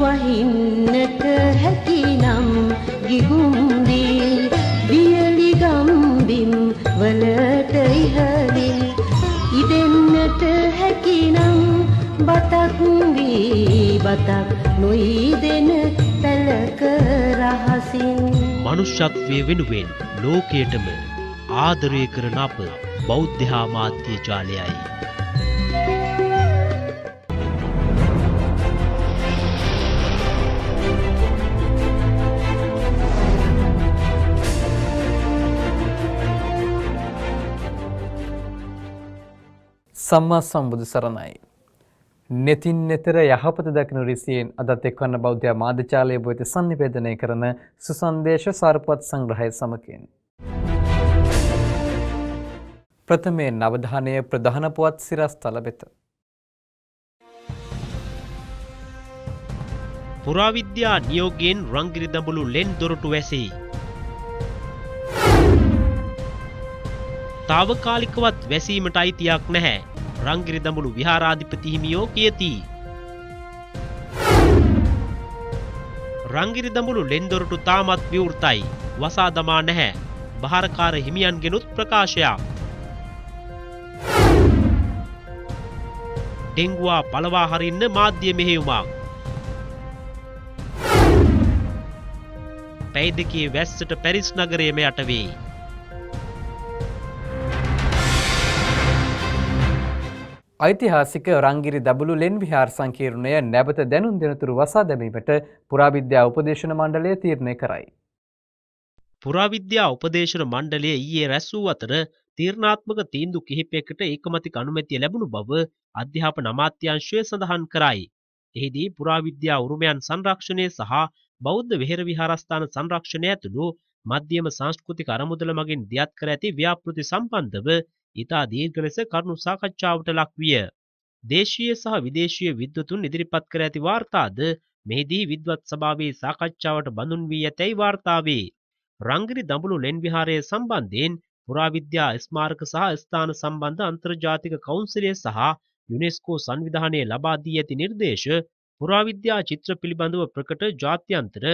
වහින්නට හැකිනම් ගිගුම්දී දියලි ගම්බිම් වලට ඉහලින් ඉදෙන්නට හැකිනම් බතක් වී බතක් නොයිදෙන පැලක රහසින් මනුෂ්‍යත්වය වෙනුවෙන් ලෝකයටම ආදරය කරන අප බෞද්ධ ආමාත්‍ය ජාලයයි සම්මා සම්බුදු සරණයි. නෙතින් නෙතර යහපත දකිනු රිසියෙන් අදත් එක්වන්න බෞද්ධ මාධ්‍යාලය බොයිත සන්නිවේදනය කරන සුසන්දේශ සාරපත් සංග්‍රහය සමකෙන්. ප්‍රථමයෙන් නවධානය ප්‍රධාන පුවත් සිරස් තලබෙත. පුරාවිද්‍යා නියෝගයෙන් රංගිරි දඹුළු ලෙන් දොරටු වැසේ. තාවකාලිකවත් වැසීමට අයිතියක් නැහැ. රංගිරි දඹුළු විහාරාධිපතිහිමියෝ කියති. රංගිරි දඹුළු ලෙන්දොරටු තාමත් විවෘතයි වසා දමා නැහැ භාරකාර හිමියන් ගෙනුත් ප්‍රකාශයක්. ඩෙංගුවා පලවා හරින්න මාධ්‍ය මෙහෙවුමක්. පැයිදකේ වැස්සට පැරිස් නගරයම යටවෙයි. ඓතිහාසික රංගිරි දබළු ලෙන් විහාර සංකීර්ණය නැවත දැනුම් දෙනතුරු වසා දැමීමට පුරාවිද්‍යා උපදේශන මණ්ඩලය තීරණය කරයි. පුරාවිද්‍යා උපදේශන මණ්ඩලය ඊයේ රැස් වූ අතර තීරණාත්මක තීන්දු කිහිපයකට ඒකමතික අනුමැතිය ලැබුණු බව අධ්‍යාපන අමාත්‍යාංශය සඳහන් කරයි. එහිදී පුරාවිද්‍යා උරුමයන් සංරක්ෂණය සහ බෞද්ධ වෙහෙර විහාරස්ථාන සංරක්ෂණය ඇතුළු මධ්‍යම සංස්කෘතික අරමුදල මගින් දියත් කර ඇති ව්‍යාපෘති සම්බන්ධව ඉතා දීර්ඝ ලෙස කරුණු සාකච්ඡාවට ලක්විය. දේශීය සහ විදේශීය විද්වතුන් ඉදිරිපත් කර ඇති වාර්තාද මෙහිදී විද්වත් සභාවේ සාකච්ඡාවට බඳුන් වී ඇතැයි වාර්තා වේ. රංගිරි දඹුළු ලෙන් විහාරය සම්බන්ධයෙන් පුරාවිද්‍යා ස්මාරක සහ ස්ථාන සම්බන්ධ අන්තර්ජාතික කවුන්සිලය සහ යුනෙස්කෝ සංවිධානය ලබා දී ඇති නිර්දේශ පුරාවිද්‍යා චිත්‍ර පිළිබඳව ප්‍රකට ජාත්‍යන්තර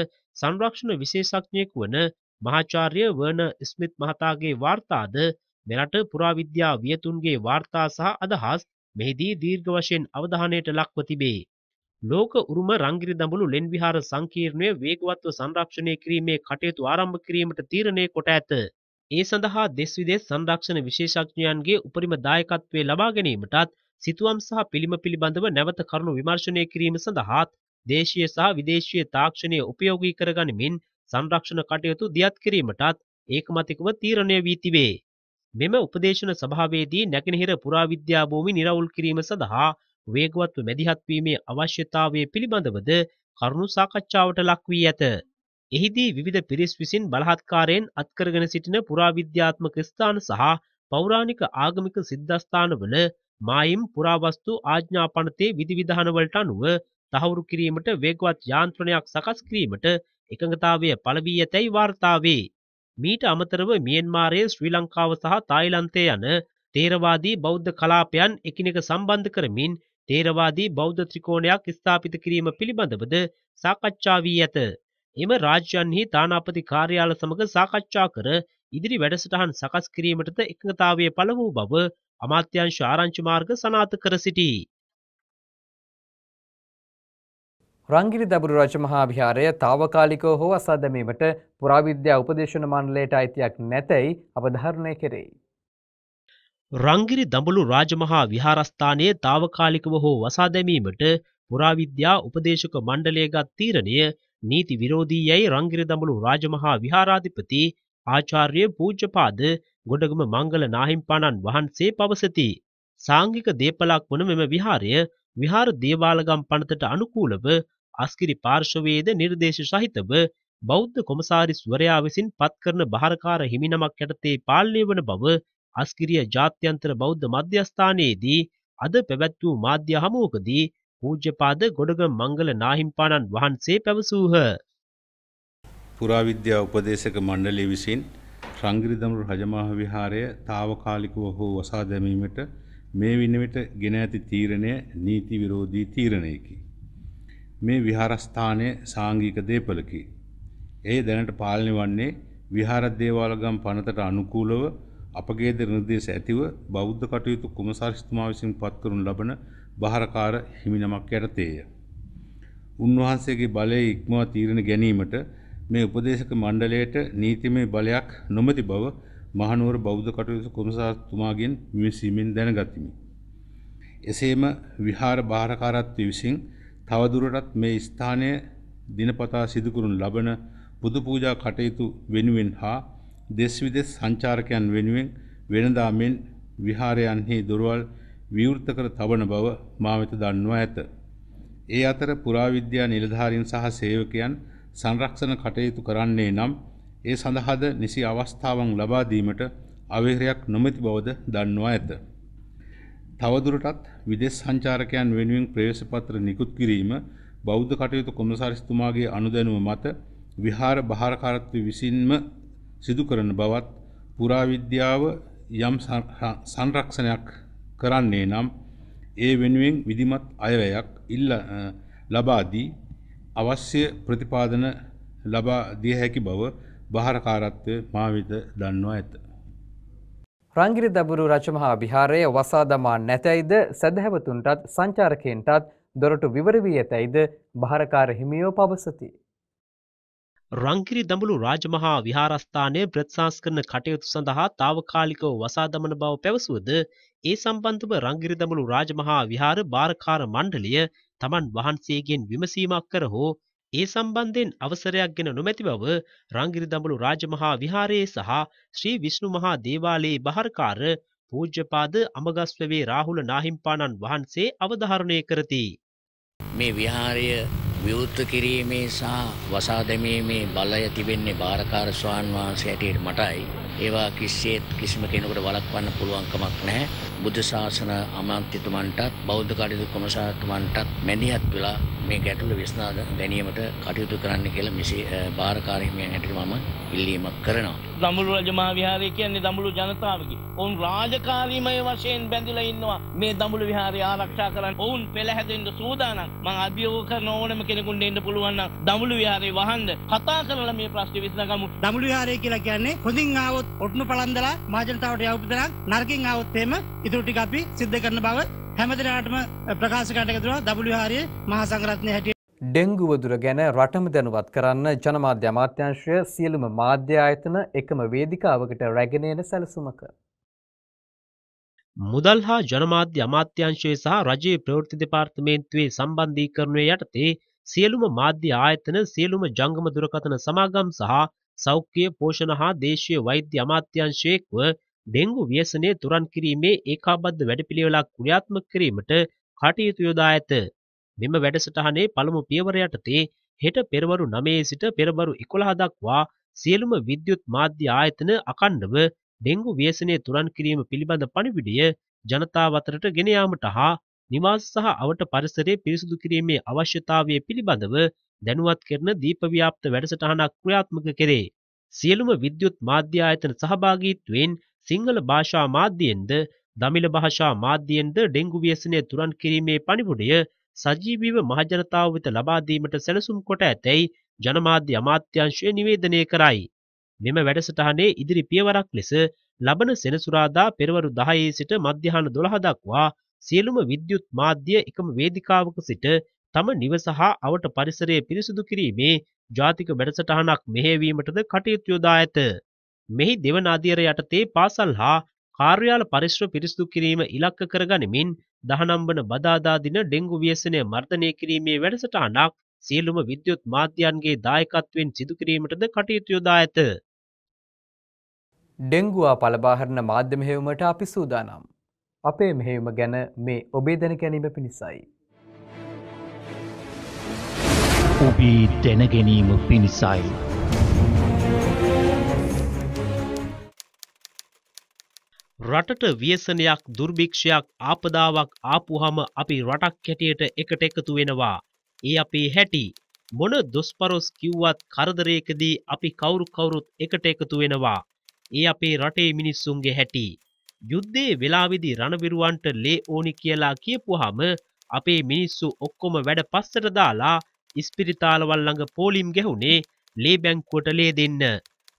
සංරක්ෂණ විශේෂඥයෙකු වන මහාචාර්ය වර්ණ ස්මිත් මහතාගේ වාර්තාද මෙරට පුරාවිද්‍යා වියතුන්ගේ වාර්තා සහ අදහස් මෙහිදී දීර්ඝ වශයෙන් අවධානයට ලක්ව තිබේ. ලෝක උරුම රංගිරි දඹුලු ලෙන් විහාර සංකීර්ණය වේගවත්ව සංරක්ෂණය කිරීමේ කටයුතු ආරම්භ කිරීමට තීරණය කොට ඇත. ඒ සඳහා දෙස් විදෙස් සංරක්ෂණ විශේෂඥයන්ගේ උපරිම දායකත්වයේ ලබා ගැනීමටත් සිතුවම් සහ පිළිම පිළිබඳව නැවත කරුණු විමර්ශනය කිරීම සඳහාත් දේශීය සහ විදේශීය තාක්ෂණය උපයෝගී කරගනිමින් සංරක්ෂණ කටයුතු දියත් කිරීමටත් ඒකමතිකව තීරණය වී තිබේ. මෙම උපදේශන සභාවේදී නැගෙනහිර පුරාවිද්‍යාභූමි නිරවුල් කිරීම සඳහා වේගවත්ව මැදිහත්වීමේ අවශ්‍යතාවය පිළිබඳවද කරුණු සාකච්ඡාවට ලක්වී ඇත. එහිදී විවිධ පිරිස් විසින් බලහත්කාරයෙන් අත්කරගෙන සිටින පුරාවිද්‍යාත්මක ස්ථාන සහ පෞරාණික ආගමික සිද්ධස්ථානවල මායිම් පුරාවස්තු ආඥාපනතේ විධිවිධානවලට අනුව තහවුරු කිරීමට වේගවත් යාන්ත්‍රණයක් සකස් කිරීමට එකඟතාවය පළ වී ඇතැයි වාර්තා වේ. මීට අමතරව මියන්මාරය ශ්‍රී ලංකාව සහ තායිලන්තය යන තේරවාදී බෞද්ධ කලාපයන් එකිනෙක සම්බන්ධ කරමින් තේරවාදී බෞද්ධ ත්‍රිකෝණයක් ස්ථාපිත කිරීම පිළිබඳවද සාකච්ඡා වී ඇත. එම රාජ්‍යන්හි තානාපති කාර්යාල සමග සාකච්ඡා කර ඉදිරි වැඩසටහන් සකස් කිරීමටද එකඟතාවය පළ වූ බව අමාත්‍යංශ ආරංචි මාර්ග සනාථ කර සිටී. රංගිරි දබුරු රජමහා විහාරය తాවකාලිකව හෝ අසා දැමීමට පුරාවිද්‍යා උපදේශන මණ්ඩලයට අයිතියක් නැතැයි අවධාරණය කෙරෙයි. රංගිරි දඹුළු රාජමහා විහාරස්ථානයේ తాවකාලිකව හෝ වසා දැමීමට පුරාවිද්‍යා උපදේශක මණ්ඩලය ගත් තීරණය නීති විරෝධී යයි රංගිරි දඹුළු රාජමහා විහාරාධිපති ආචාර්ය පූජ්‍යපාද ගොඩගම මංගල නාහිම්පාණන් වහන්සේ පවසති. සාංගික දේපලක් වන මෙම විහාරය විහාර දේවාලගම් පනතට අනුකූලව අස්කිරි පාර්ශවයේද නිර්දේශ සහිතව බෞද්ධ කොමසාරිස්වරයා විසින් පත්කරන භාරකාර හිමිනමක් යටතේ පාලනය වන බව අස්කිරිය ජාත්‍යන්තර බෞද්ධ මධ්‍යස්ථානයේදී අද පැවැත් වූ මාධ්‍ය හමුවකදී පූජ්‍යපාද ගොඩගම් මංගල නාහිම්පාණන් වහන්සේ පැවසූහ. පුරාවිද්‍යා උපදේශක මණ්ඩලය විසින් රංගිරිදමරු රජමහ විහාරය తాවකාලිකව හෝ වසා දැමීමට මේ විනවිට ගෙන ඇති තීරණය නීති විරෝධී තීරණයකි. මේ විහාරස්ථානය සාංගික දේපලකි. එය දැනට පාලනය වන්නේ විහාරදේවාලගම් පනතට අනුකූලව අපගේ ද නිර්දේශ ඇතිව බෞද්ධ කටයුතු කුමසාරිස්තුමා විසින් පත්කරුන් ලබන බහරකාර හිමිනමක් යටතේය. උන්වහන්සේගේ බලය ඉක්මවා තීරණ ගැනීමට මේ උපදේශක මණ්ඩලයට නීතිමය බලයක් නොමැති බව මහනුවර බෞද්ධ කටයුතු කුමසාරිස්තුමාගෙන් විමසීමෙන් දැනගතිමි. එසේම විහාර බාරකාරත්වය විසින් තවදුරටත් මේ ස්ථානය දිනපතා සිදුකරුන් ලබන පුදු පූජා කටයුතු වෙනුවෙන් හා දෙස් විදෙස් සංචාරකයන් වෙනුවෙන් වෙනදා මෙන් විහාරයන්හි දොරවල් විවෘත කර තබන බව මා වෙත දන්වා ඇත. ඒ අතර පුරාවිද්‍යා නිලධාරීන් සහ සේවකයන් සංරක්ෂණ කටයුතු කරන්නේ නම් ඒ සඳහාද නිසි අවස්ථාවන් ලබා දීමට අවහිරයක් නොමැති බවද දන්වා ඇත. තවදුරටත් විදෙස් සංචාරකයන් වෙනුවෙන් ප්‍රවේශපත්‍ර නිකුත් කිරීම බෞද්ධ කටයුතු කොමසාරිස්තුමාගේ අනුදැනුම මත විහාර භාරකාරත්ව විසින්ම සිදු කරන බවත් පුරාවිද්‍යාව යම් සංරක්ෂණයක් කරන්නේ නම් ඒ වෙනුවෙන් විධිමත් අයවැයක් ඉල්ල ලබා දී අවශ්‍ය ප්‍රතිපාදන ලබා දිය හැකි බව භාරකාරත්වය මා වෙත දන්වා ඇත. රංගිරි දබුරු රජමහා විහාරයේ වසාදමා නැතැයිද සැදැහැවතුන්ටත් සංචාරකයන්ටත් දොරටු විවර වී ඇතැයිද භාරකාර හිමියෝ පවසති. රංකිරි දඹුළු රාජමහා විහාරස්ථානය ප්‍රත්සාස් කරන කටයුතු සඳහා තාවකාලිකව වසාදමන බව පැවසුවද ඒ සම්බන්ධව රංගිරි දඹුළු රාජමහා විහාර භාරකාර මණ්ඩලය තමන් වහන්සේගෙන් විමසීමක් කර හෝ ඒ සම්බන්ධයෙන් අවසරයක් ගෙන නොමැති බව රංගිරි දඹුළු රාජමහා විහාරයේ සහ ශ්‍රී විෂ්ණු මහා දේවාලයේ බහරකාර පූජ්‍යපාද අමගස්වවේ රාහුල නාහිම්පාණන් වහන්සේ අවධාරණය කරති. මේ විහාරය විවෘත කිරීමේ සහ වසා දැමීමේ බලය තිබෙන්නේ බාරකාර ස්වාන් වහන්සේ හැටියට මටයි ඒවා කිසිසේත් කිසිම කෙනෙකුට වළක්වන්න පුළුවන් කමක් නැහැ. බුද්ධ ශාසන අමාත්‍යතුමන්ටත් බෞද්ධ කටයුතු කොමසාරතුමන්ටත් මැදිහත් වෙලා මේ ගැටලු විසඳා ගැනීමට කටයුතු කරන්න කියලා මෙසේ බාරකාරීමෙන් හැටියට මම ඉල්ලීමක් කරනවා. දඹුළු රජ මහ විහාරය කියන්නේ දඹුළු ජනතාවගේ. ඔවුන් රාජකාරීමය වශයෙන් බැඳිලා ඉන්නවා. මේ දඹුළු විහාරය ආරක්ෂා කරන්න ඔවුන් පෙළහැදෙන්න සූදානම්. මම අභියෝග කරන ඕනම කෙනෙකුට එන්න පුළුවන් නම් දඹුළු විහාරේ වහන්න කතා කරලා මේ ප්‍රශ්නේ විසඳගමු. දඹුළු විහාරය කියලා කියන්නේ හොඳින් ආවොත් ඔට්නු පලන්දලා මාජනතාවට යවපිතරක් නරකින් අවත්තේම ඉතුරු ටික අපි සිද්ධ කරන බව හැමදිනාටම ප්‍රකාශකට එකතුවා දබුලු හාරයේ මහා සංගරත්නය හැටිය ඩෙංගුවදුර ගැන රටම දැනුවත් කරන්න ජනමාධ්‍ය අමාත්‍යංශය සියලුම මාධ්‍ය ආයතන එකම වේදිකාවකට රැගෙන එන සැලසුමක. මුදල් හා ජනමාධ්‍ය අමාත්‍යංශය සහ රජයේ ප්‍රවෘත්ති දෙපාර්තමේන්තුවේ සම්බන්ධීකරණය යටතේ සියලුම මාධ්‍ය ආයතන සියලුම ජංගම දුරකථන සමාගම් සහ සෞඛ්‍ය පෝෂණ හා දේශීය වෛද්‍ය අමාත්‍යාංශයේ ඩෙංගු ව්‍යසනය තුරන් කිරීමේ ඒකාබද්ධ වැඩපිළිවෙලක් ක්‍රියාත්මක කිරීමට කටයුතු යොදා ඇත. මෙම වැඩසටහනේ පළමු පියවර යටතේ හෙට පෙරවරු 9 සිට පෙරවරු 11 දක්වා සියලුම විද්‍යුත් මාධ්‍ය ආයතන අකණ්ඩව ඩෙංගු ව්‍යසනය තුරන් කිරීම පිළිබඳ පණිවිඩය ජනතාව අතරට ගෙන යාමට හා නිවාස සහ අවට පරිසරය පිරිසුදු කිරීමේ අවශ්‍යතාවය පිළිබඳව දැනුවත් කරන දීපව්‍යාප්ත වැඩසටහනක් ක්‍රියාත්මක කෙරේ. සියලුම විද්‍යුත් මාධ්‍ය ආයතන සහභාගීත්වයෙන් සිංහල භාෂා මාධ්‍යයෙන්ද දමිළ භාෂා මාධ්‍යයෙන්ද ඩෙංගු ව්‍යසනය තුරන් කිරීමේ පණිවුඩය සජීවීව මහජනතාව වෙත ලබා දීමට සැලසුම් කොට ඇතැයි ජනමාධ්‍ය අමාත්‍යාංශය නිවේදනය කරයි. මෙම වැඩසටහනේ ඉදිරි පියවරක් ලෙස ලබන සෙනසුරාදා පෙරවරු 10 සිට මධ්‍යහන 12 දක්වා සියලුම විද්‍යුත් මාධ්‍ය එකම වේදිකාවක සිට තම නිවස හා අවට පරිසරය පිරිසුදු කිරීමේ ජාතික වැඩසටහනක් මෙහෙවීමටද කටයුතු යොදා ඇත. මෙහි දෙවන අධියර යටතේ පාසල් හා කාර්යාල පරිශ්‍ර පිරිසිදු කිරීම ඉලක්ක කරගනිමින් දහනම්බන බදාදා දින ඩෙංගු ව්‍යසනය මර්ධනය කිරීමේ වැඩසටහනක් සියලුම විද්‍යුත් මාධ්‍යයන්ගේ දායකත්වයෙන් සිදු කිරීමටද කටයුතු යොදා ඇත. ඩෙංගුවා පළබාහරණ මාධ්‍ය මෙහෙවුමට අපි සූදානම්. අපේ මෙහෙවුම ගැන මේ ඔබේ දැන ගැනීම පිණිසයි. ඔබී දැනගැනීම පිණිසයි. රටට වියසනයක් දුර්භික්ෂයක් ආපදාවක් ආපුහම අපි රටක් හැටියට එකට එකතු වෙනවා. ඒ අපේ හැටි මොන දොස්පරොස් කිව්වත් කරදරයකදී අපි කවුරු කවුරුත් එකට එකතු වෙනවා. ඒ අපේ රටේ මිනිස්සුන්ගේ හැටි. යුද්ධේ වෙලාවිදි රණවිරුවන්ට ලේ ඕනි කියලා කියපුහම අපේ මිනිස්සු ඔක්කොම වැඩ පස්සට දාලා ඉස්පිරිතාලවල් ළඟ පෝලිම් ගැහුනේ ලේ බැංකුවට ලේ දෙන්න.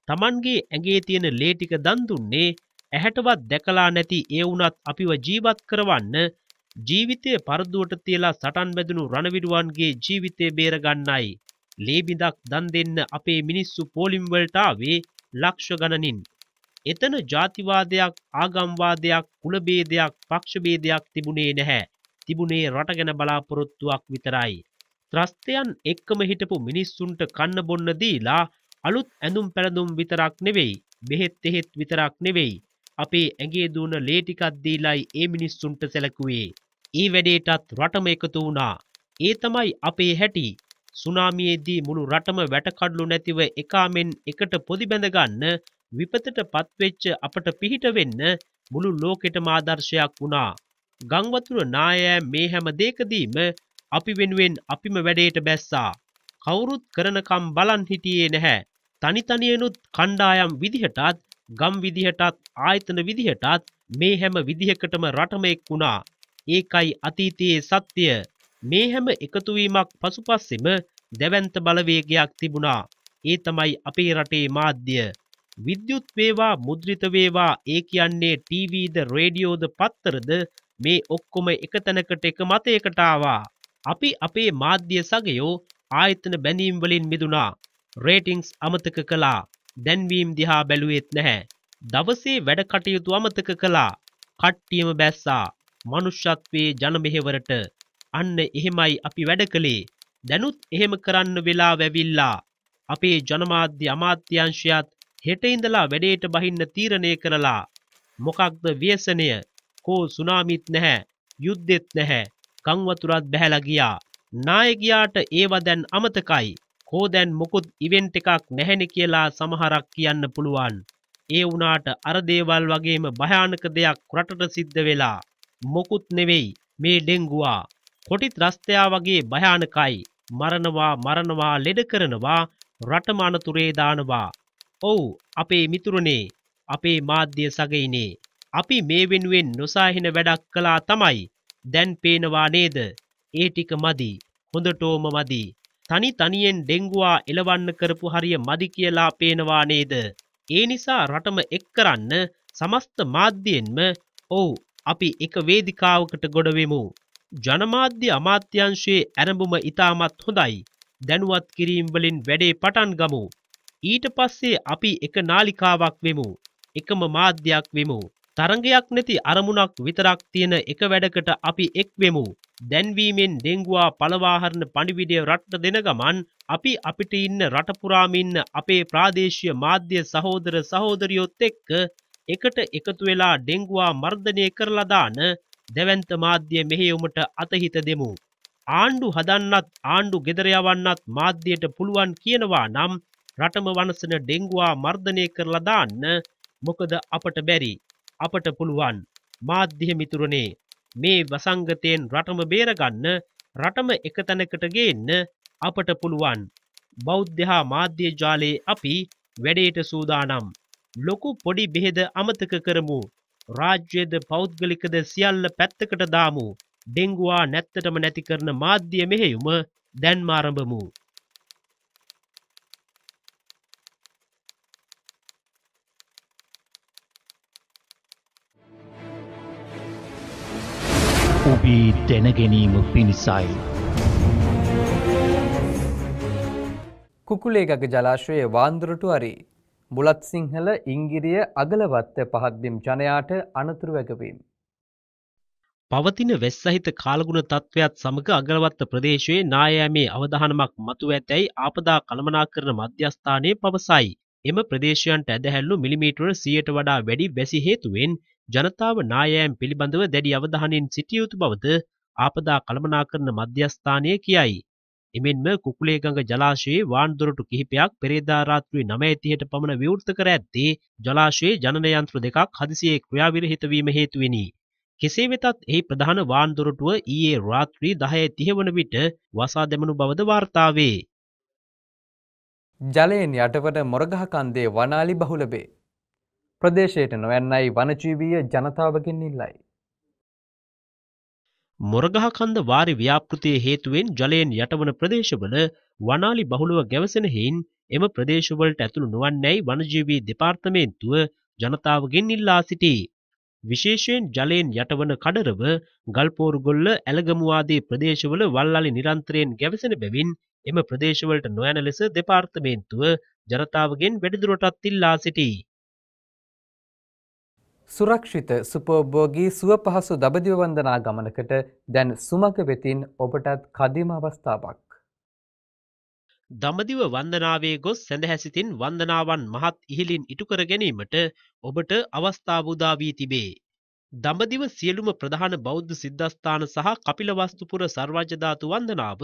Tamanගේ ඇඟේ තියෙන ලේ ටික දන් දුන්නේ ඇහැටවත් දැකලා නැති ඒ වුණත් අපිව ජීවත් කරවන්න ජීවිතයේ පරදුවට තියලා සටන් බැඳුණු රණවිරුවන්ගේ ජීවිතේ බේරගන්නයි. ලේ බිඳක් දන් දෙන්න අපේ මිනිස්සු පෝලිම් වලට ආවේ ලක්ෂ ගණනින්. එතන ජාතිවාදයක් ආගම්වාදයක් කුලබේදයක් පක්ෂබේදයක් තිබුණේ නැහැ. තිබුණේ රටගෙන බලාපොරොත්තුවක් විතරයි. ත්‍රස්තයන් එක්කම හිටපු මිනිස්සුන්ට කන්න බොන්න දීලා අලුත් ඇඳුම් පැළඳුම් විතරක් නෙවෙයි බෙහෙත් එහෙත් විතරක් නෙවෙයි අපේ ඇගේ දුවන ලේ ටිකක් දීලායි ඒ මිනිස්සුන්ට සැලකුවේ ඒ වැඩේටත් රටම එකතු වුණා ඒ තමයි අපේ හැටි සුනාමියේදී මුළු රටම වැටකඩලු නැතිව එකාමෙන් එකට පොදි බැඳගන්න විපතට පත්වෙච්ච අපට පිහිට වෙන්න මුළු ලෝකෙටම ආදර්ශයක් වුණා. ගංවතුර නායෑ මේ හැම දෙකදීම අපි වෙනුවෙන් අපිම වැඩේට බැස්සා. කවුරුත් කරනකම් බලන් හිටියේ නැහැ. තනිතනියනුත් කණ්ඩායම් විදිහටත් ගම් විදිහටත් ආයතන විදිහටත් මේ හැම විදිහකටම රටමෙක් වුණා. ඒකයි අතීතයේ සත්‍යය. මේ හැම එකතුවීමක් පසුපස්සෙම දැවැන්ත බලවේගයක් තිබුණා. ඒ තමයි අපේ රටේ මාධ්‍ය. විද්‍යුත් වේවා මුද්‍රිත වේවා ඒ කියන්නේ ටීවීද රේඩියෝද පත්තරද මේ ඔක්කොම එක තැනකට එක මතයකට ආවා. අපි අපේ මාධ්‍ය සගයෝ ආයතන බැඳීම් වලින් මිදුණා. රේටිංස් අමතක කළා. දැන්වීම් දිහා බැලුවෙත් නැහැ. දවසේ වැඩ කටයුතු අමතක කළා. කට්ටියම බැස්සා. මනුෂ්‍යත්වයේ ජනමෙහෙවරට අන්න එහෙමයි අපි වැඩ කළේ. දැනුත් එහෙම කරන්න වෙලා වැවිල්ලා. අපේ ජනමාධ්‍ය අමාත්‍යංශයත් හෙට ඉඳලා වැඩේට බහින්න තීරණය කරලා. මොකක්ද ව්‍යසනය? කෝ සුනාමිත් නැහැ. යුද්ධෙත් නැහැ. ගංවතුරත් බැහැලා ගියා. නායකයාට ඒවා දැන් අමතකයි. කෝ දැන් මොකුත් ඉවෙන්ට් එකක් නැහෙනේ කියලා සමහරක් කියන්න පුළුවන්. ඒ වුණාට අර දේවල් වගේම භයානක දෙයක් රටට සිද්ධ වෙලා මොකුත් නෙවෙයි මේ ඩෙන්ගුවා. කොටිත් රස්තයා වගේ භයානකයි. මරණවා මරණවා ලෙඩ කරනවා රටම අනතුරේ දානවා. ඔව් අපේ මිතුරුනේ අපේ මාධ්‍ය සගයිනේ. අපි මේ වෙනුවෙන් නොසාහින වැඩක් කළා තමයි දැන් පේනවා නේද? ඒ ටික මදි. හොඳටෝම මදි. තනි තනියෙන් ඩෙන්ගුවා එලවන්න කරපු හරිය මදි කියලා පේනවා නේද? ඒ නිසා රටම එක් කරන්න සමස්ත මාධ්‍යයෙන්ම ඔව් අපි එක වේදිකාවකට ගොඩ වෙමු. ජනමාධ්‍ය අමාත්‍යාංශයේ ඇරඹුම ඉතාමත් හොඳයි. දැනුවත් කිරීම් වලින් වැඩේ පටන් ගමු. ඊට පස්සේ අපි එක නාලිකාවක් වෙමු. එකම මාධ්‍යයක් වෙමු. තරගයක් නැති අරමුණක් විතරක් තියෙන එක වැඩකට අපි එක්වෙමු. දැන්වීමෙන් ඩෙංගුවා පළවාහරණ පණිවිඩය රට්ට දෙන ගමන් අපි අපිට ඉන්න රටපුරාමින්න අපේ ප්‍රාදේශය මාධ්‍ය සහෝදර සහෝදරියොත් එක්ක එකට එකතු වෙලා ඩෙංගුවා මර්ධනය කරලදාන දැවන්ත මාධ්‍ය මෙහෙයුමට අතහිත දෙමු. ආණ්ඩු හදන්නත් ආණ්ඩු ගෙදරයවන්නත් මාධ්‍යයට පුළුවන් කියනවා නම් රටම වනසන ඩෙංගවා මර්ධනය කරලදාන්න මොකද අපට බැරි. අපට පුළුවන් මාධ්‍ය මිතුරනේ මේ වසංගතයෙන් රටම බේරගන්න රටම එක තැනකට ගේන්න අපට පුළුවන් බෞද්ධ හා මාධ්‍ය ජාලයේ අපි වැඩේට සූදානම් ලොකු පොඩි බෙහෙද අමතක කරමු රාජ්‍යයද පෞද්ගලිකද සියල්ල පැත්තකට දාමු ඩෙංගුවා නැත්තටම නැති කරන මාධ්‍ය මෙහෙයුම දැන්මාරඹමු අපි දැනගැනීම පිණිසයි. කුකුලේගක ජලාශයේ වාන්දුරටු අරි. බුලත් සිංහල ඉංගිරිය අගලවත්ත පහත්බිම් ජනයාට අනතුරු වැකවීම. පවතින වෙස් සහිත කාලගුණ තත්ත්වයත් සමඟ අගලවත්ත ප්‍රදේශයේ නායෑමේ අවධානමක් මතු ඇතැයි ආපදා කළමනා කරන මධ්‍යස්ථානය පවසයි. එම ප්‍රදේශයන්ට ඇදහැල්ලු මිලිමීටර 100ට වඩා වැඩි වැසි හේතුවෙන් ජනතාව නායෑම් පිළිබඳව දැඩි අවධානයෙන් සිටිය යුතු බවද ආපදා කළමනාකරන මධ්‍යස්ථානය කියයි. එමෙන්ම කුකුලේගඟ ජලාශයේ වාන්දොරටු කිහිපයක් පෙරේදා රාත්‍රියේ 9:30ට පමණ විවෘත කර ඇත්තේ ජලාශයේ ජනන යන්ත්‍ර දෙකක් හදිසියේ ක්‍රියාවිරහිත වීම හේතුවෙනි. කෙසේ වෙතත් එහි ප්‍රධාන වාන්දොරටුව ඊයේ රාත්‍රී 10:30 වන විට වසා දැමුණු බවද වාර්තා වේ. ජලයෙන් යටවට මොරගහකන්දේ වනාලි බහුලබේ. ප්‍රදේශයට නොවැන්නයි වනජීවීය ජනතාවගෙන් ඉල්ලයි. මොරගහකන්ද වාරි ව්‍යාපෘතිය හේතුවෙන් ජලයෙන් යටවන ප්‍රදේශවල වනාලි බහුලව ගැවසෙන හෙයින් එම ප්‍රදේශවලට ඇතුළු නොවන්නැයි වනජීවී දෙපාර්තමේන්තුව ජනතාවගෙන් ඉල්ලා සිටී. විශේෂයෙන් ජලයෙන් යටවන කඩරව ගල්පෝරුගොල්ල ඇලගමුවාදී ප්‍රදේශවල වල්ලලි නිරන්තරයෙන් ගැවසෙන බැවින් එම ප්‍රදේශවලට නොයන ලෙස දෙපාර්තමේන්තුව ජනතාවගෙන් වැඩිදුරටත් ඉල්ලා සිටියි. සුරක්ෂිත සුපෝභෝගී සුව පහසු දබදිව වන්දනා ගමනකට දැන් සුමක වෙතින් ඔබටත් කදිම අවස්ථාවක්. දමදිව වන්දනාවේ ගොස් සැඳහැසිතින් වන්දනාවන් මහත් ඉහලින් ඉටුකර ගැනීමට ඔබට අවස්ථාවූදා වී තිබේ. දඹදිව සියලුම ප්‍රධාන බෞද්ධ සිද්ධස්ථාන සහ කපිලවස්තුපුර සර්වජධාතු වන්දනාව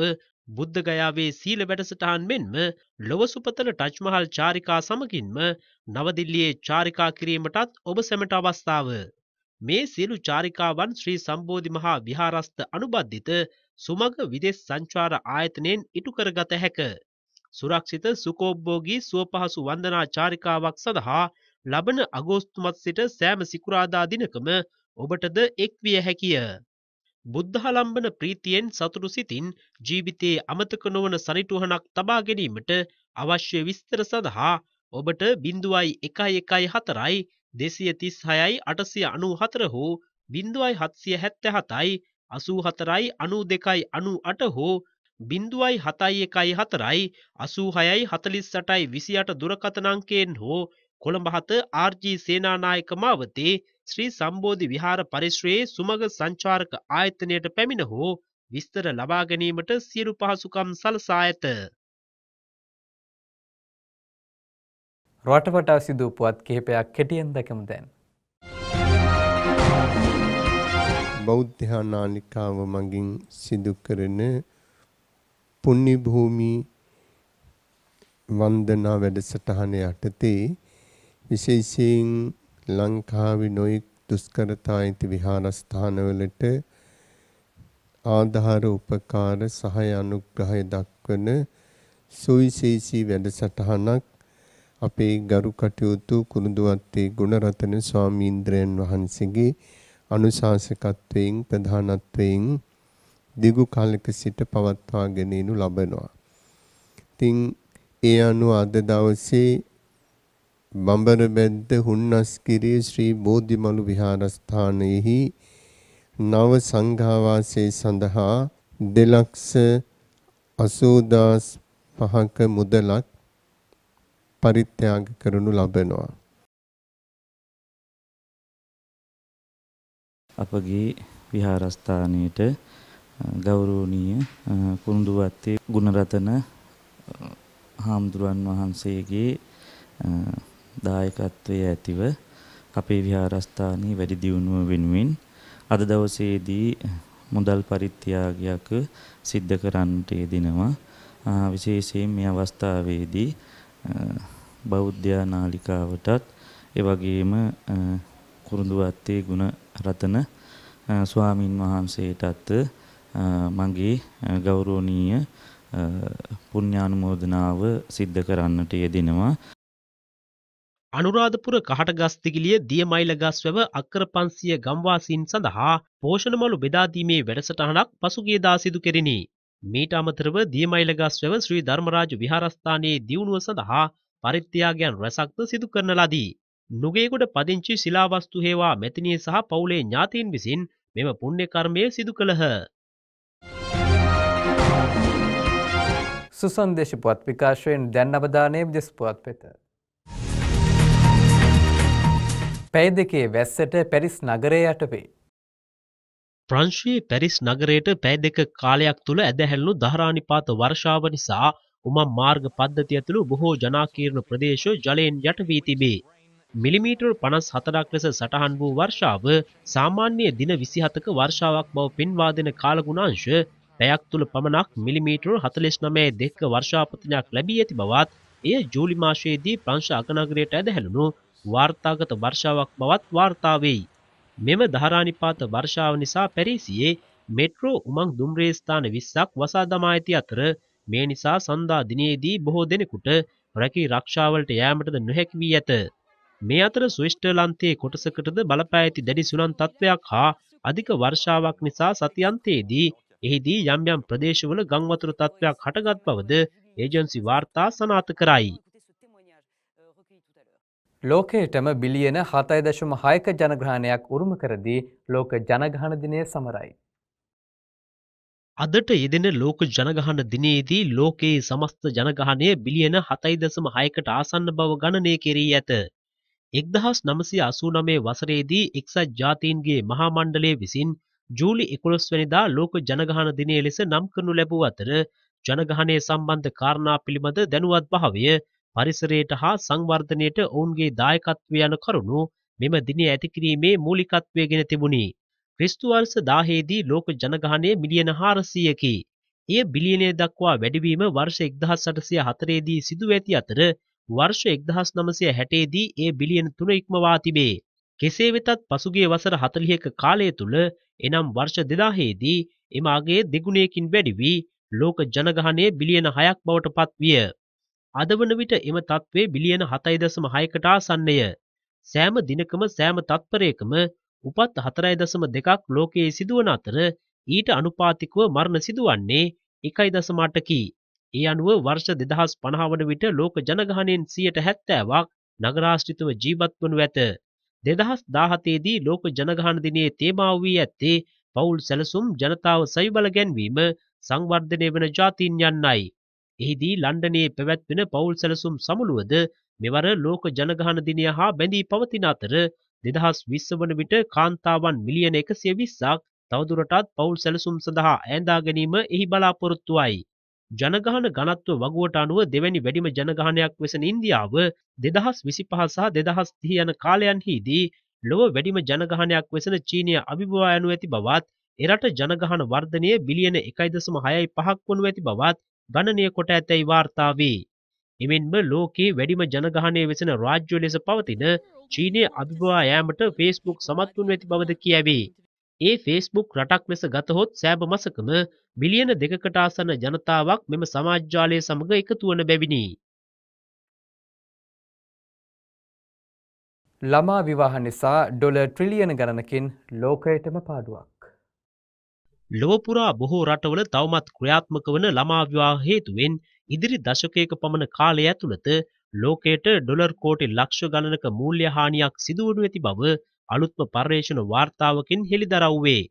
බුද්ධගයාවේ සීල වැඩසටහන් මෙන්ම ලොවසුපතල ටජ්මහල් චාරිකා සමගින්ම නවදිල්ලියේ චාරිකා කිරීමටත් ඔබ සැමට අවස්ථාව. මේ සියලු චාරිකාවන් ශ්‍රී සම්බෝධි මහා විහාරස්ථ අනුබද්ධිත සුමග විදෙස් සංචාර ආයතනයෙන් ඉටු කරගත හැක. සුරක්ෂිත සුකෝබ්බෝගී සුවපහසු වන්දනා චාරිකාවක් සඳහා ලබන අගෝස්තුමත් සිට සෑම සිකුරාදා දිනකම ඔබටද එක්විය හැකිය. බුද්ධාලම්බන ප්‍රීතියෙන් සතුරු සිතින් ජීවිතයේ අමතක නොවන සනිටුහනක් තබා ගැනීමට අවශ්‍ය විස්තර සඳහා ඔබට බිඳුවයි එකයි එකයි හතරයි දෙසිය තිස් හයයි අටසිය අනු හතර හෝ බිින්දුවයි හත්සිය හැත්ත හතයි අසූ හතරයි අනු දෙකයි අනු අට හෝ බිින්දුවයි හතයි එකයි හතරයි අසූ හයයි හතලිස් සටයි විසියට දුරකතනංකයෙන් හෝ කොළඹහත ආර්ජී සේනානායක මාවතේ ශ්‍රී සම්බෝධි විහාර පරිශ්‍රයේ සුමග සංචාරක ආයතනයට පැමිණ හෝ විස්තර ලබා ගැනීමට සියලු පහසුකම් සලසා ඇත. රටවටා සිදු පුවත් කිහිපයක් කෙටියෙන් දැකමු දැන්. බෞද්ධහා නාලිකාව මගින් සිදු කරන පුණ්‍ය භූමි වන්දනා වැඩසටහන යටතේ විශේෂයෙන් ලංකාවේ නොයෙක් දුෂ්කරතා ඇති විහාරස්ථානවලට ආධාර උපකාර සහය අනුග්‍රහය දක්වන සුවිශේෂී වැඩසටහනක් අපේ ගරු කටයුතු කුරුඳුවත්තේ ගුණරතන ස්වාමීන්ද්‍රයන් වහන්සේගේ අනුශාසකත්වයෙන් ප්‍රධානත්වයෙන් දිගු කාලක සිට පවත්වාගෙන යනු ලබනවා. ඉතින් ඒ අනුව අද දවසේ බඹරබැද්ද හුන්නස්ගිරේ ශ්‍රී බෝධිමලු විහාරස්ථානයේහි නව සංඝාවාසයේ සඳහා දෙලක්ෂ 80000ක මුදලක් පරිත්‍යාග කරනු ලබනවා. අපගේ විහාරස්ථානයේට ගෞරවනීය කුරුඳුවත්තේ ගුණරතන හාමුදුරන් වහන්සේගේ දායකත්වයේ ඇතිව අපේ විහාරස්ථානයේ වැඩි දියුණුව වෙනුවෙන් අද දවසේදී මුදල් පරිත්‍යාගයක් සිද්ධ කරන්නට යෙදෙනවා. විශේෂයෙන් මේ අවස්ථාවේදී බෞද්ධයා නාලිකාවටත් ඒ වගේම කුරුඳුවත්තේ ගුණ රතන ස්වාමින් වහන්සේටත් මගේ ගෞරවනීය පුණ්‍යානුමෝදනාව සිද්ධ කරන්නට යෙදෙනවා. අනුරාධපුර කහටගස්තිගිලිය දියමයිලගස්වැව අක්කර පන්සිය ගම්වාසීන් සඳහා පෝෂණමලු බෙදාදීමේ වැඩසටහනක් පසුගියදා සිදු කෙරිණි. මීට අමතරව දියමයිලගස්වැව ශ්‍රී ධර්මරාජ විහාරස්ථානයේ දියුණුව සඳහා පරිත්‍යාගයන් රැසක්ද සිදු කරන ලදී. නුගේගොඩ පදිංචි ශිලාවස්තු හේවා මෙතිනිය සහ පවුලේ ඥාතීන් විසින් මෙම පුණ්‍ය කර්මය සිදු කළහ. සුසන්දේශ පුවත් විකාශයෙන් දැන් අවධානය දෙස් පුවත් පෙත. පැය දෙකේ වැස්සට පැරිස් නගරය යටපේ. ප්‍රංශයේ පැරිස් නගරයට පැය දෙක කාලයක් තුළ ඇදහැල්ලු දහරානිපාත වර්ෂාව නිසා උමම් මාර්ග පද්ධතිය ඇතුළු බොහෝ ජනාකීර්ණ ප්‍රදේශ ජලයෙන් යට වී තිබේ. මිලිමීටර් 54ක් ලෙස සටහන් වූ වර්ෂාව සාමාන්‍ය දින 27ක වර්ෂාවක් බව පෙන්වා දෙන කාලගුණාංශ පැයක් තුළ පමණක් මිලිමීටර් 49.2ක වර්ෂාපතනයක් ලැබී ඇති බවත් එය ජූලි මාසයේදී ප්‍රංශ අගනගරයට ඇදහැළුණු වාර්තාගත වර්ෂාවක් බවත් වාර්තා වෙයි. මෙම ධාරානිපාත වර්ෂාව නිසා පැරිසියේ මෙට්‍රෝ උමං දුම්රේ ස්ථාන 20ක් වසා දමා ඇති අතර මේ නිසා සඳා දිනේදී බොහෝ දෙනෙකුට රැකී ආරක්ෂාවලට යෑමටද නොහැකි වී ඇත. මේ අතර ස්විස්ටර්ලන්තයේ කොටසකටද බලපෑ ඇති දැඩි සුළං තත්වයක් හා අධික වර්ෂාවක් නිසා සතියන්තයේදී එහිදී යම් යම් ප්‍රදේශවල ගංවතුර තත්ත්වයක් හටගත් බවද ඒජන්සි වාර්තා සනාථ කරයි. ලෝකයටම බිලියන හතයි දශම හයක ජනග්‍රහණයක් උරුම කරදී ලෝක ජනගහන දිනය සමරයි. අදට යෙදෙන ලෝක ජනගහන දිනයේදී ලෝකයේ සමස්ත ජනගහනය බිලියන හතයි දසම හයකට ආසන්න බව ගණනය කෙරී ඇත. එක්දහස් නමසය අසූනමේ වසරේදී එක්සත් ජාතීන්ගේ මහාමණ්ඩලේ විසින් ජූලි එකොළොස් වැනිදා ලෝක ජනගහන දිනය ලෙස නම් කරනු ලැබූ අතර ජනගහනය සම්බන්ධ කාරණා පිළිබඳ දැනුවත් භාවය පරිසරයට හා සංවර්ධනයට ඔවුන්ගේ දායකත්වය යන කරුණු මෙම දිනේ ඇතිකිරීමේ මූලිකත්වය ගෙන තිබුණි. ක්‍රිස්තු වර්ෂ 1000 දී ලෝක ජනගහනය මිලියන 400කි. එය බිලියනය දක්වා වැඩිවීම වර්ෂ 1804 දී සිදු ඇති අතර වර්ෂ 1960 දී ඒ බිලියන 3 ඉක්මවා තිබේ. කෙසේ වෙතත් පසුගිය වසර 40ක කාලය තුල එනම් වර්ෂ 2000 දී එම අගය දෙගුණයකින් වැඩි වී ලෝක ජනගහනය බිලියන 6ක් බවට පත්විය. අද වන විට එම තත්ත්වය බිලියන 7.6කට ආසන්නය. සෑම දිනකම සෑම තත්පරයකම උපත් 4.2ක් ලෝකයේ සිදුවන අතර ඊට අනුපාතිකව මරණ සිදුවන්නේ 1.8කි. ඒ අනුව වර්ෂ 2050 වන විට ලෝක ජනගහණයෙන් 70%ක් නගරාශ්‍රිතව ජීවත් වනු ඇත. 2017 දී ලෝක ජනගහන දිනයේ තේමාව වී ඇත්තේ පවුල් සැලසුම් ජනතාව සවිබල ගැන්වීම සංවර්ධනය වන ජාතීන් යන්නයි. එහිදී ලණ්ඩනයේ පැවැත්වෙන පවුල් සැලසුම් සමුළුවද මෙවර ලෝක ජනගහන දිනය හා බැඳී පවතින අතර දෙදහස් විස්ස වන විට කාන්තාවන් මිලියන එකසිය විස්සක් තවදුරටත් පවුල් සැලසුම් සඳහා ඇඳා ගැනීම එහි බලාපොරොත්තුවයි. ජනගහන ගණත්ව වගුවට අනුව දෙවැනි වැඩිම ජනගහනයක් වෙසන ඉන්දියාව දෙදහස් විසි පහසා දෙදහස් තිහි යන කාලයන්හිදී ලොව වැඩිම ජනගහනයක් වෙසන චීනය අභිභවා යනු ඇති බවත් එරට ජනගහන වර්ධනය බිලියන එකයිදසම හයයි පහක් වනු ඇති බවත් ගණනය කොට ඇතැයි වාර්තා වේ. එමෙන්ම ලෝකයේ වැඩිම ජනගහනය වෙසෙන රාජ්‍ය ලෙස පවතින චීනය අභිවා යෑමට ෆේස්බුක් සමත්තුන් ඇති බවද කියවේ. ඒ ෆේස්බුක් රටක් ලෙස ගතහොත් සෑබ මසකම මිලියන දෙකකටාසන ජනතාවක් මෙම සමාජ්ජාලය සමඟ එකතුවන බැවිනි. ළමා විවාහ නිසා ඩොල ට්‍රිලියන ගණනකින් ලෝකයටම පාඩුවක්. ලොව පුරා බොහෝ රටවල තවමත් ක්‍රියාත්මක වන ළමා විවාහ හේතුවෙන් ඉදිරි දශකයක පමණ කාලය ඇතුළත ලෝකයට ඩොලර් කෝටි ලක්ෂ ගණනක මූල්‍ය හානියක් සිදුවනු ඇති බව අලුත්ම පර්යේෂණ වාර්තාවකින් හෙළිදරව් වේ.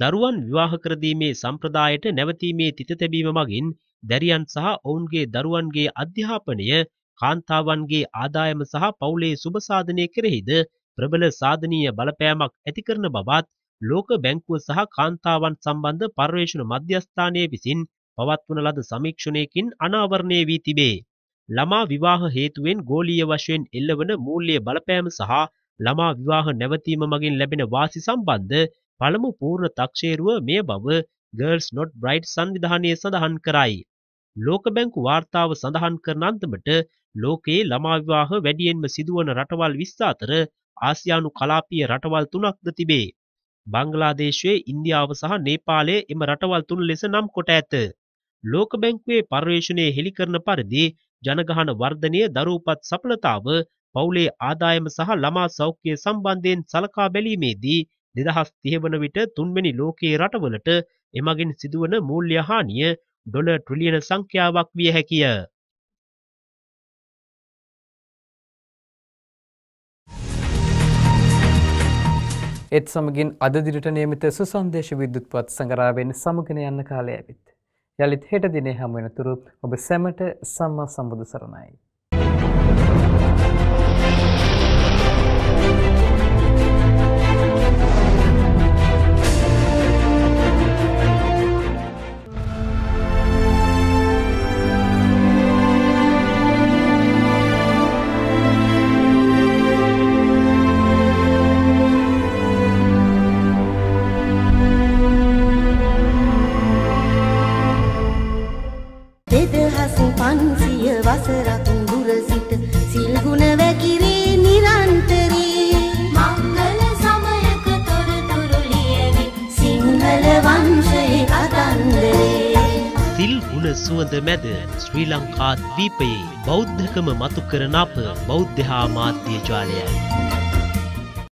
දරුවන් විවාහ කර දීමේ සම්ප්‍රදායට නැවතීමේ තිත තැබීම මගින් දැරියන් සහ ඔවුන්ගේ දරුවන්ගේ අධ්‍යාපනය කාන්තාවන්ගේ ආදායම සහ පවුලේ සුබ සාධනය කෙරෙහිද ප්‍රබල සාධනීය බලපෑමක් ඇති කරන බවත් ලෝක බැංකුව සහ කාන්තාවන් සම්බන්ධ පර්යේෂණ මධ්‍යස්ථානය විසින් පවත්වන ලද සමීක්ෂණයකින් අනාවරණය වී තිබේ. ළමා විවාහ හේතුවෙන් ගෝලීය වශයෙන් එල්ලවන මූල්‍ය බලපෑම සහ ළමා විවාහ නැවතීම මගින් ලැබෙන වාසි සම්බන්ධ පළමු පූර්ණ තක්ෂේරුව මේ බව ගර්ල්ස් නොට් බ්‍රයිට් සංවිධානය සඳහන් කරයි. ලෝක බැංකු වාර්තාව සඳහන් කරන අන්දමට ලෝකයේ ළමා විවාහ වැඩියෙන්ම සිදුවන රටවල් 20 අතර ආසියානු කලාපීය රටවල් තුනක්ද තිබේ. බංගලාදේශයේ ඉන්දියාව සහ නේපාලයේ එම රටවල් තුන ලෙස නම් කොට ඇත. ලෝක බැංකුවේ පර්යේෂණයේ හෙළි කරන පරිදි ජනගහන වර්ධනය දරූපත් සඵලතාව පවුලේ ආදායම සහ ළමා සෞඛ්‍ය සම්බන්ධයෙන් සලකා බැලීමේදී දෙදහස් තිහවන විට තුන්වැනි ලෝකයේ රටවලට එමගින් සිදුවන මූල්‍ය හානිය ඩොලර් ට්‍රිලියන සංඛ්‍යාවක් විය හැකිය. ඒත් සමගින් අද දිනට නියමිත සුසන්දේශ විද්‍යුත්පත් සංගරාවෙන් සමුගෙන යන්න කාලය ඇවිත්. යලිත් හෙට දිනේ හමු වෙනතුරු ඔබ සැමට සම්මා සම්බුදු සරණයි. ද්වීපයේ බෞද්ධකම මතු කරන අප බෞද්ධ හා මාධ්‍ය ජාලයයි.